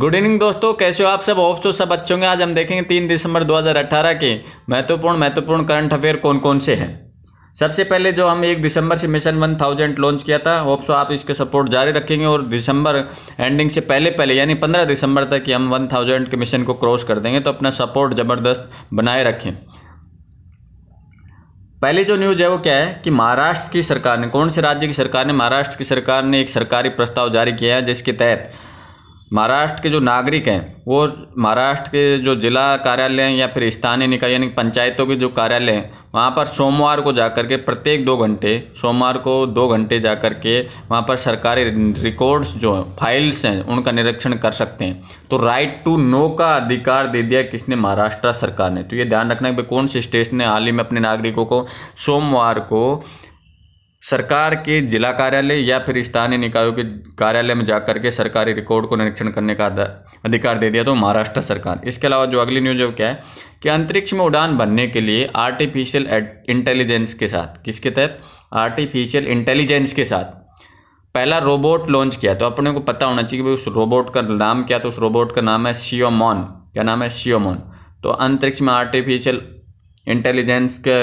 good evening दोस्तों कैसे हो आप सब ऑफ तो सब अच्छे होंगे आज हम देखेंगे तीन दिसंबर 2018 के महत्वपूर्ण महत्वपूर्ण करंट अफेयर कौन कौन से हैं सबसे पहले जो हम एक दिसंबर से मिशन वन थाउजेंड लॉन्च किया था होप तो आप इसके सपोर्ट जारी रखेंगे और दिसंबर एंडिंग से पहले पहले यानी पंद्रह दिसंबर तक हम वन थाउजेंड के मिशन को क्रॉस कर देंगे तो अपना सपोर्ट ज़बरदस्त बनाए रखें पहले जो न्यूज़ है वो क्या है कि महाराष्ट्र की सरकार ने कौन से राज्य की सरकार ने महाराष्ट्र की सरकार ने एक सरकारी प्रस्ताव जारी किया है जिसके तहत महाराष्ट्र के जो नागरिक हैं वो महाराष्ट्र के जो जिला कार्यालय हैं या फिर स्थानीय निकाय यानी पंचायतों के जो कार्यालय हैं वहाँ पर सोमवार को जाकर के प्रत्येक दो घंटे सोमवार को दो घंटे जाकर के वहाँ पर सरकारी रिकॉर्ड्स जो फाइल्स हैं उनका निरीक्षण कर सकते हैं तो राइट टू नो का अधिकार दे दिया किसने महाराष्ट्र सरकार ने तो ये ध्यान रखना है कौन से स्टेट ने हाल ही में अपने नागरिकों को सोमवार को सरकार के जिला कार्यालय या फिर स्थानीय निकायों के कार्यालय में जाकर के सरकारी रिकॉर्ड को निरीक्षण करने का अधिकार दे दिया तो महाराष्ट्र सरकार इसके अलावा जो अगली न्यूज है क्या है कि अंतरिक्ष में उड़ान भरने के लिए आर्टिफिशियल इंटेलिजेंस के साथ किसके तहत आर्टिफिशियल इंटेलिजेंस के साथ पहला रोबोट लॉन्च किया तो अपने को पता होना चाहिए कि भाई उस रोबोट का नाम क्या तो उस रोबोट का नाम है सियोमोन क्या नाम है सियोमोन तो अंतरिक्ष में आर्टिफिशियल इंटेलिजेंस के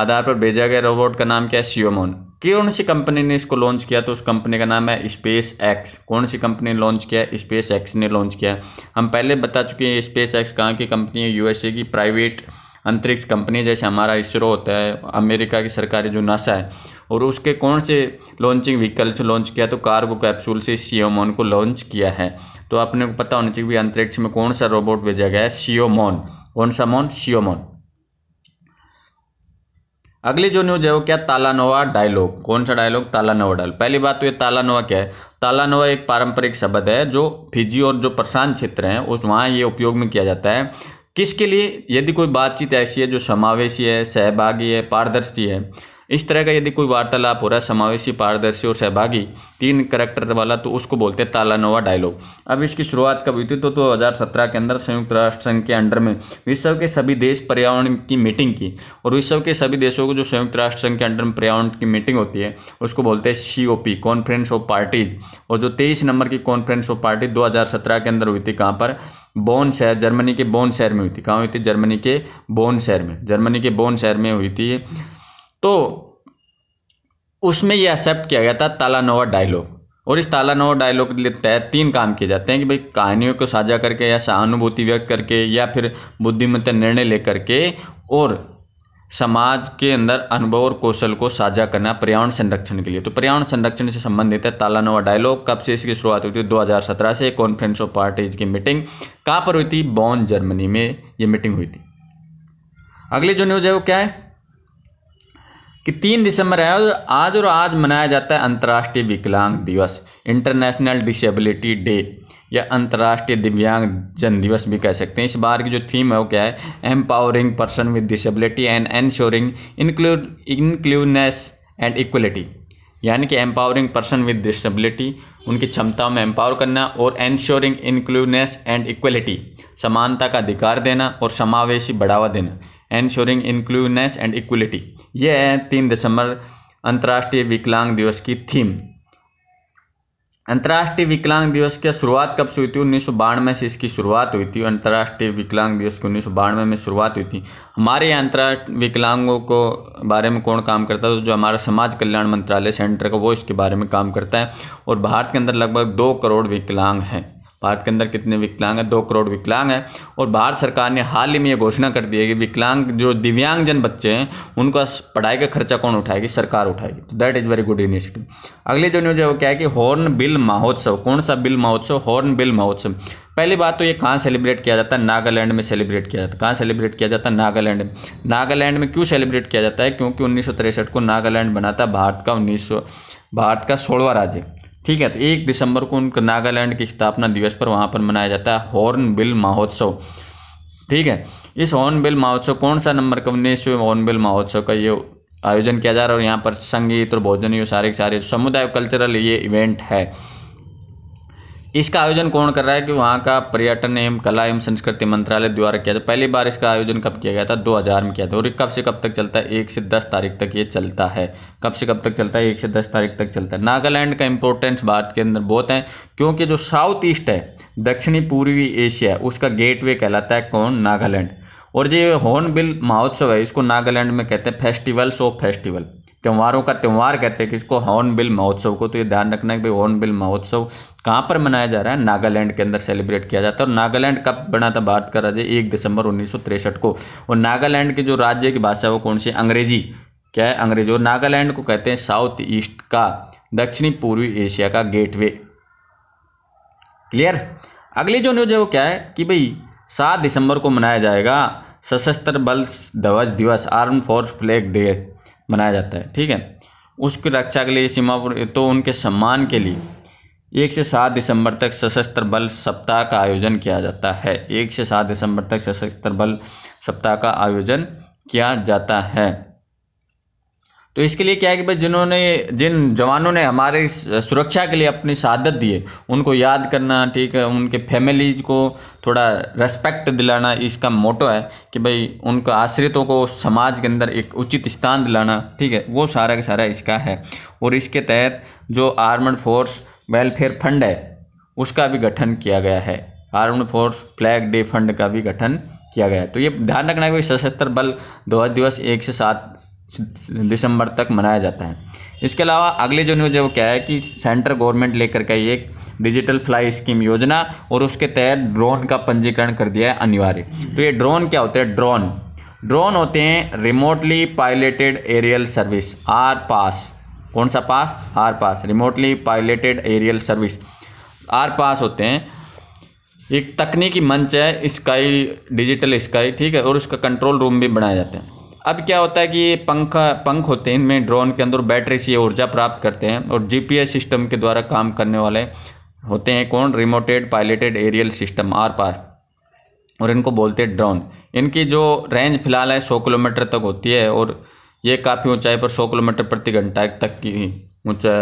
आधार पर भेजा गया रोबोट का नाम क्या है सियोमोन कौन सी कंपनी ने इसको लॉन्च किया तो उस कंपनी का नाम है स्पेस एक्स कौन सी कंपनी ने लॉन्च किया है स्पेस एक्स ने लॉन्च किया है हम पहले बता चुके हैं स्पेस एक्स कहाँ की कंपनी है यूएसए की प्राइवेट अंतरिक्ष कंपनी जैसे हमारा इसरो होता है अमेरिका की सरकारी जो नासा है और उसके कौन से लॉन्चिंग व्हीकल से लॉन्च किया तो कार्गो कैप्सूल से सीओमोन को लॉन्च किया है तो आपने को पता होना चाहिए कि अंतरिक्ष में कौन सा रोबोट भेजा गया है सीओमोन कौन सा मोन सीओमोन अगली जो न्यूज है वो क्या तालानोवा डायलॉग कौन सा डायलॉग तालानोवा डायलॉग पहली बात तो ये तालानोवा क्या है तालानोवा एक पारंपरिक शब्द है जो फिजी और जो प्रशांत क्षेत्र हैं उस वहाँ ये उपयोग में किया जाता है किसके लिए यदि कोई बातचीत ऐसी है जो समावेशी है सहभागी है पारदर्शी है इस तरह का यदि कोई वार्तालाप हो रहा है समावेशी पारदर्शी और सहभागी तीन करेक्टर वाला तो उसको बोलते हैं तालानोवा डायलॉग अब इसकी शुरुआत कब हुई थी तो, तो दो तो के अंदर संयुक्त राष्ट्र संघ के अंडर में विश्व के सभी देश पर्यावरण की मीटिंग की और विश्व के सभी देशों को जो संयुक्त राष्ट्र संघ के अंडर में पर्यावरण की मीटिंग होती है उसको बोलते हैं सी कॉन्फ्रेंस ऑफ पार्टीज और जो तेईस नंबर की कॉन्फ्रेंस ऑफ पार्टी दो के अंदर हुई थी कहाँ पर बोन शहर जर्मनी के बोन शहर में हुई थी कहाँ हुई थी जर्मनी के बोन शहर में जर्मनी के बोन शहर में हुई थी तो उसमें यह एक्सेप्ट किया गया था तालानोवा डायलॉग और इस तालानोवा डायलॉग के तहत तीन काम किए जाते हैं कि भाई कहानियों को साझा करके या सहानुभूति व्यक्त करके या फिर बुद्धिमत्ता निर्णय लेकर के और समाज के अंदर अनुभव और कौशल को साझा करना पर्यावरण संरक्षण के लिए तो पर्यावरण संरक्षण से संबंधित है तालानोवा डायलॉग कब से इसकी शुरुआत हुई थी 2017 से कॉन्फ्रेंस ऑफ पार्टीज की मीटिंग कहाँ पर हुई थी बॉन जर्मनी में ये मीटिंग हुई थी अगली जो न्यूज़ है वो क्या है कि तीन दिसंबर है आज और आज मनाया जाता है अंतर्राष्ट्रीय विकलांग दिवस इंटरनेशनल डिसेबिलिटी डे या अंतर्राष्ट्रीय दिव्यांग जन दिवस भी कह सकते हैं इस बार की जो थीम है वो क्या है empowering person with disability and ensuring include includeness and equality यानी कि एम्पावरिंग पर्सन विद डिसेबिलिटी उनकी क्षमताओं में एम्पावर करना और एनश्योरिंग इंक्लूडनेस एंड इक्वलिटी समानता का अधिकार देना और समावेशी बढ़ावा देना एनश्योरिंग इंक्लूनेस एंड इक्वलिटी ये है तीन दिसंबर अंतर्राष्ट्रीय विकलांग दिवस की थीम अंतर्राष्ट्रीय विकलांग दिवस की शुरुआत कब से हुई थी उन्नीस में से इसकी शुरुआत हुई थी अंतर्राष्ट्रीय विकलांग दिवस की उन्नीस में, में शुरुआत हुई थी हमारे यहाँ अंतर्राष्ट्रीय विकलांगों को बारे में कौन काम करता है तो जो हमारा समाज कल्याण मंत्रालय सेंटर का वो इसके बारे में काम करता है और भारत के अंदर लगभग दो करोड़ विकलांग हैं भारत के अंदर कितने विकलांग हैं दो करोड़ विकलांग हैं और भारत सरकार ने हाल ही में ये घोषणा कर दी है कि विकलांग जो दिव्यांगजन बच्चे हैं उनका पढ़ाई का खर्चा कौन उठाएगी सरकार उठाएगी तो that is very good initiative अगली जो न्यूज है वो क्या है कि हॉर्न बिल महोत्सव कौन सा बिल महोत्सव हॉर्न बिल महोत्सव पहली बात तो ये कहाँ सेलिब्रेट किया जाता है नागालैंड में सेलिब्रेट किया जाता है कहाँ सेलिब्रेट किया जाता है नागालैंड में नागालैंड में क्यों सेलिब्रेट किया जाता है क्योंकि उन्नीस को नागालैंड बना था भारत का उन्नीस भारत का सोलवा राज्य ठीक है तो एक दिसंबर को उनका नागालैंड की स्थापना दिवस पर वहाँ पर मनाया जाता है हॉर्नबिल महोत्सव ठीक है इस हॉर्नबिल महोत्सव कौन सा नंबर का उन्नीसवें हॉर्नबिल महोत्सव का ये आयोजन किया जा रहा है और यहाँ पर संगीत और भोजन ये सारे के सारे समुदाय कल्चरल ये इवेंट है इसका आयोजन कौन कर रहा है कि वहाँ का पर्यटन एवं कला एवं संस्कृति मंत्रालय द्वारा किया जाए पहली बार इसका आयोजन कब किया गया था 2000 में किया था और ये कब से कब तक चलता है एक से दस तारीख तक ये चलता है कब से कब तक चलता है एक से दस तारीख तक चलता है नागालैंड का इंपॉर्टेंस भारत के अंदर बहुत है क्योंकि जो साउथ ईस्ट है दक्षिणी पूर्वी एशिया है उसका गेट कहलाता है कौन नागालैंड और जो हॉर्नबिल महोत्सव है इसको नागालैंड में कहते हैं फेस्टिवल्स ऑफ फेस्टिवल त्यौहारों का त्यौहार कहते हैं किसको हॉर्नबिल महोत्सव को तो ये ध्यान रखना है कि भाई हॉर्नबिल महोत्सव कहाँ पर मनाया जा रहा है नागालैंड के अंदर सेलिब्रेट किया जाता है और नागालैंड कब बना था भारत का राज्य एक दिसंबर उन्नीस को और नागालैंड के जो राज्य की भाषा वो कौन सी अंग्रेजी क्या है अंग्रेजी और नागालैंड को कहते हैं साउथ ईस्ट का दक्षिणी पूर्वी एशिया का गेटवे क्लियर अगली जो न्यूज है वो क्या है कि भाई सात दिसंबर को मनाया जाएगा सशस्त्र बल ध्वज दिवस आर्म फोर्स फ्लैग डे मनाया जाता है ठीक है उसकी रक्षा के लिए सीमा पर तो उनके सम्मान के लिए एक से सात दिसंबर तक सशस्त्र बल सप्ताह का आयोजन किया जाता है एक से सात दिसंबर तक सशस्त्र बल सप्ताह का आयोजन किया जाता है तो इसके लिए क्या है कि भाई जिन्होंने जिन जवानों ने हमारे सुरक्षा के लिए अपनी शहादत दी है उनको याद करना ठीक है उनके फैमिलीज को थोड़ा रेस्पेक्ट दिलाना इसका मोटो है कि भाई उनका आश्रितों को समाज के अंदर एक उचित स्थान दिलाना ठीक है वो सारा का सारा इसका है और इसके तहत जो आर्मड फोर्स वेलफेयर फंड है उसका भी गठन किया गया है armed force flag day fund का भी गठन किया गया है तो ये ध्यान रखना है कि सशस्त्र बल ध्वज दिवस एक से सात दिसंबर तक मनाया जाता है इसके अलावा अगले जो न्यूज है वो क्या है कि सेंट्रल गवर्नमेंट लेकर के ये डिजिटल फ्लाई स्कीम योजना और उसके तहत ड्रोन का पंजीकरण कर दिया है अनिवार्य तो ये ड्रोन क्या होते हैं ड्रोन ड्रोन होते हैं remotely piloted aerial service R pass कौन सा pass R pass remotely piloted aerial service R pass होते हैं एक तकनीकी मंच है स्काई डिजिटल स्काई ठीक है और उसका कंट्रोल रूम भी बनाए जाते हैं अब क्या होता है कि ये पंखा पंख होते हैं इनमें ड्रोन के अंदर बैटरी से ये ऊर्जा प्राप्त करते हैं और जीपीएस सिस्टम के द्वारा काम करने वाले होते हैं कौन remoted piloted aerial system R पार और इनको बोलते हैं ड्रोन इनकी जो रेंज फिलहाल है सौ किलोमीटर तक होती है और ये काफ़ी ऊंचाई पर सौ किलोमीटर प्रति घंटा तक की ऊंचा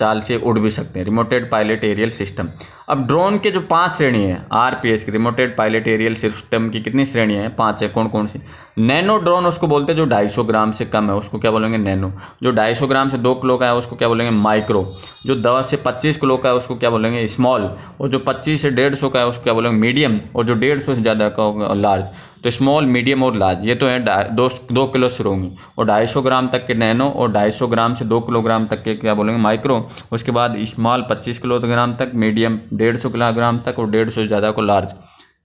चाल से उड़ भी सकते हैं रिमोटेड पायलट एरियल सिस्टम अब ड्रोन के जो पांच श्रेणी है आर पी एस की रिमोटेड पायलट एरियल सिस्टम की कितनी श्रेणी है पांच है कौन कौन सी नैनो ड्रोन उसको बोलते हैं जो ढाई सौ ग्राम से कम है उसको क्या बोलेंगे नैनो जो ढाई सौ ग्राम से दो किलो का है उसको क्या बोलेंगे माइक्रो जो दस से पच्चीस किलो का है उसको क्या बोलेंगे स्मॉल और जो पच्चीस से डेढ़ सौ का है उसको क्या बोलेंगे मीडियम और जो डेढ़ सौ से ज़्यादा का होगा लार्ज तो स्मॉल मीडियम और लार्ज ये तो है दो दो किलो से होंगी और ढाई सौ ग्राम तक के नैनो और ढाई सौ ग्राम से दो किलोग्राम तक के क्या बोलेंगे माइक्रो उसके बाद स्मॉल पच्चीस किलो ग्राम तक मीडियम डेढ़ सौ किलोग्राम तक और डेढ़ सौ से ज़्यादा को लार्ज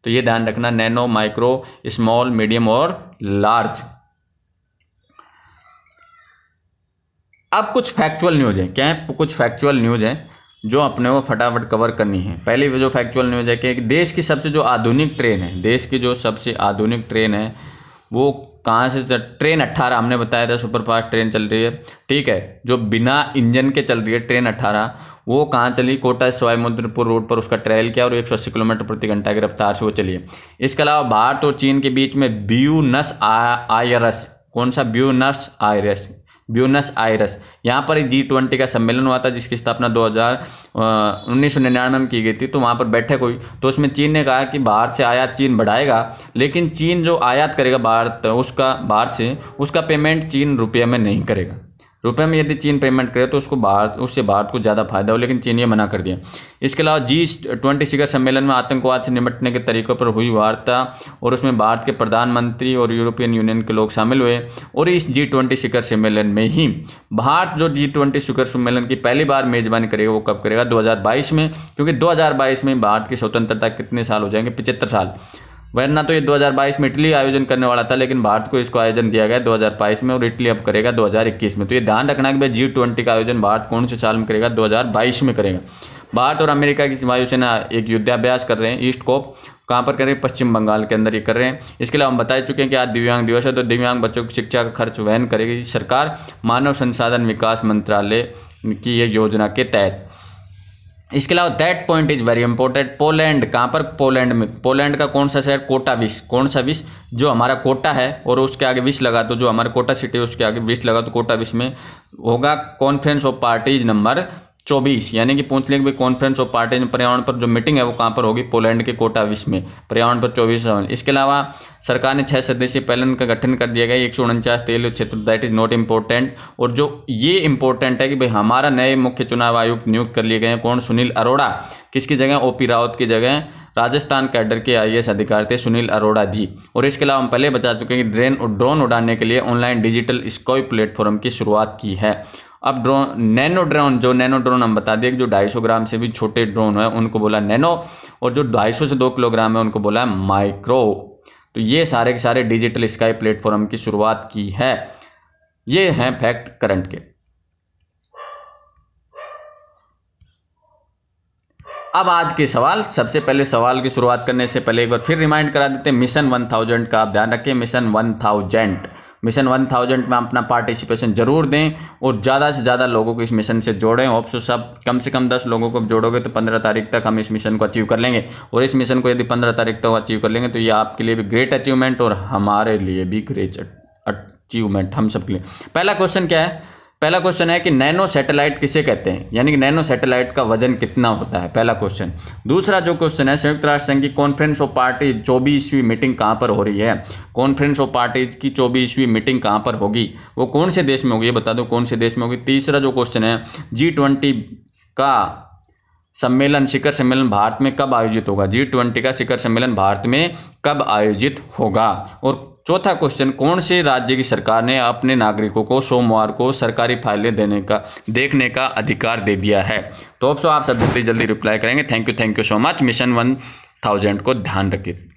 तो ये ध्यान रखना नैनो माइक्रो स्मॉल मीडियम और लार्ज अब कुछ फैक्चुअल न्यूज है क्या है कुछ फैक्चुअल न्यूज है जो अपने को फटाफट कवर करनी है पहले जो फैक्चुअल न्यूज है कि देश की सबसे जो आधुनिक ट्रेन है देश की जो सबसे आधुनिक ट्रेन है वो कहाँ से ट्रेन अट्ठारह हमने बताया था सुपरफास्ट ट्रेन चल रही है ठीक है जो बिना इंजन के चल रही है ट्रेन अट्ठारह वो कहाँ चली कोटा सवाईमुद्रपुर रोड पर उसका ट्रायल किया और एक किलोमीटर प्रति घंटा की रफ्तार से वो चली इसके अलावा भारत और चीन के बीच में ब्यूनस आयरस कौन सा ब्यूनस आयरस ब्यूनस आयरस यहाँ पर जी ट्वेंटी का सम्मेलन हुआ था जिसकी स्थापना दो हज़ार उन्नीस सौ निन्यानवे में की गई थी तो वहाँ पर बैठक हुई तो उसमें चीन ने कहा कि भारत से आयात चीन बढ़ाएगा लेकिन चीन जो आयात करेगा भारत उसका भारत से उसका पेमेंट चीन रुपये में नहीं करेगा रुपए में यदि चीन पेमेंट करे तो उसको भारत उससे भारत को ज़्यादा फायदा हो लेकिन चीन ये मना कर दिया इसके अलावा जी ट्वेंटी शिखर सम्मेलन में आतंकवाद से निपटने के तरीकों पर हुई वार्ता और उसमें भारत के प्रधानमंत्री और यूरोपियन यूनियन के लोग शामिल हुए और इस जी ट्वेंटी शिखर सम्मेलन में ही भारत जो जी ट्वेंटी शिखर सम्मेलन की पहली बार मेज़बानी करेगा वो कब करेगा दो में क्योंकि दो में भारत की स्वतंत्रता कितने साल हो जाएंगे पिचहत्तर साल वरना तो ये 2022 में इटली आयोजन करने वाला था लेकिन भारत को इसको आयोजन दिया गया 2022 में और इटली अब करेगा 2021 में तो ये ध्यान रखना कि भाई जी ट्वेंटी का आयोजन भारत कौन से साल में करेगा 2022 में करेगा भारत और अमेरिका की वायुसेना एक युद्धाभ्यास कर रहे हैं ईस्ट कोप कहाँ पर कर रहे हैं पश्चिम बंगाल के अंदर ये कर रहे हैं इसके अलावा हम बता चुके हैं कि आज दिव्यांग दिवस है तो दिव्यांग बच्चों की शिक्षा का खर्च वहन करेगी सरकार मानव संसाधन विकास मंत्रालय की ये योजना के तहत इसके अलावा that point is very important Poland कहाँ पर पोलैंड में पोलैंड का कौन सा शहर कोटा विश कौन सा विश जो हमारा कोटा है और उसके आगे विश लगा तो जो हमारा कोटा सिटी है उसके आगे विश लगा तो कोटा विश में होगा कॉन्फ्रेंस ऑफ पार्टीज नंबर चौबीस यानी कि पूछ लेंगे कॉन्फ्रेंस ऑफ पार्टी पर्यावरण पर जो मीटिंग है वो कहाँ पर होगी पोलैंड के कोटा विश्व में पर्यावरण पर चौबीस इसके अलावा सरकार ने छह सदस्यीय पैनल का गठन कर दिया गया एक सौ उनचास तेल क्षेत्र दैट इज नॉट इम्पोर्टेंट और जो ये इम्पोर्टेंट है कि भाई हमारा नए मुख्य चुनाव आयुक्त नियुक्त कर लिए गए हैं कौन सुनील अरोड़ा किसकी जगह ओ पी रावत की जगह राजस्थान कैडर के आई अधिकारी थे सुनील अरोड़ा जी और इसके अलावा हम पहले बता चुके हैं कि ड्रेन और ड्रोन उड़ाने के लिए ऑनलाइन डिजिटल स्कॉय प्लेटफॉर्म की शुरुआत की है अब ड्रोन नैनो ड्रोन जो नैनो ड्रोन हम बता दिए जो 250 ग्राम से भी छोटे ड्रोन है उनको बोला नैनो और जो 250 से दो किलोग्राम है उनको बोला है माइक्रो तो ये सारे के सारे डिजिटल स्काई प्लेटफॉर्म की शुरुआत की है ये है फैक्ट करंट के अब आज के सवाल सबसे पहले सवाल की शुरुआत करने से पहले एक बार फिर रिमाइंड करा देते हैं मिशन वन थाउजेंड का आप ध्यान रखिए mission one mission one thousand में अपना पार्टिसिपेशन जरूर दें और ज़्यादा से ज़्यादा लोगों को इस मिशन से जोड़ें ऑप्शो सब कम से कम दस लोगों को जोड़ोगे तो पंद्रह तारीख तक हम इस मिशन को अचीव कर लेंगे और इस मिशन को यदि पंद्रह तारीख तक अचीव कर लेंगे तो ये आपके लिए भी ग्रेट अचीवमेंट और हमारे लिए भी ग्रेट अचीवमेंट हम सब के लिए पहला क्वेश्चन क्या है पहला क्वेश्चन है कि नैनो सैटेलाइट किसे कहते हैं यानी कि नैनो सैटेलाइट का वजन कितना होता है पहला क्वेश्चन दूसरा जो क्वेश्चन है संयुक्त राष्ट्र संघ की कॉन्फ्रेंस ऑफ पार्टीज चौबीसवीं मीटिंग कहाँ पर हो रही है कॉन्फ्रेंस ऑफ पार्टीज की चौबीसवीं मीटिंग कहाँ पर होगी वो कौन से देश में होगी ये बता दो कौन से देश में होगी तीसरा जो क्वेश्चन है जी का सम्मेलन शिखर सम्मेलन भारत में कब आयोजित होगा जी ट्वेंटी का शिखर सम्मेलन भारत में कब आयोजित होगा और चौथा क्वेश्चन कौन से राज्य की सरकार ने अपने नागरिकों को सोमवार को सरकारी फाइलें देने का देखने का अधिकार दे दिया है तो सो आप सब जल्दी जल्दी रिप्लाई करेंगे thank you thank you so much mission one thousand को ध्यान रखिए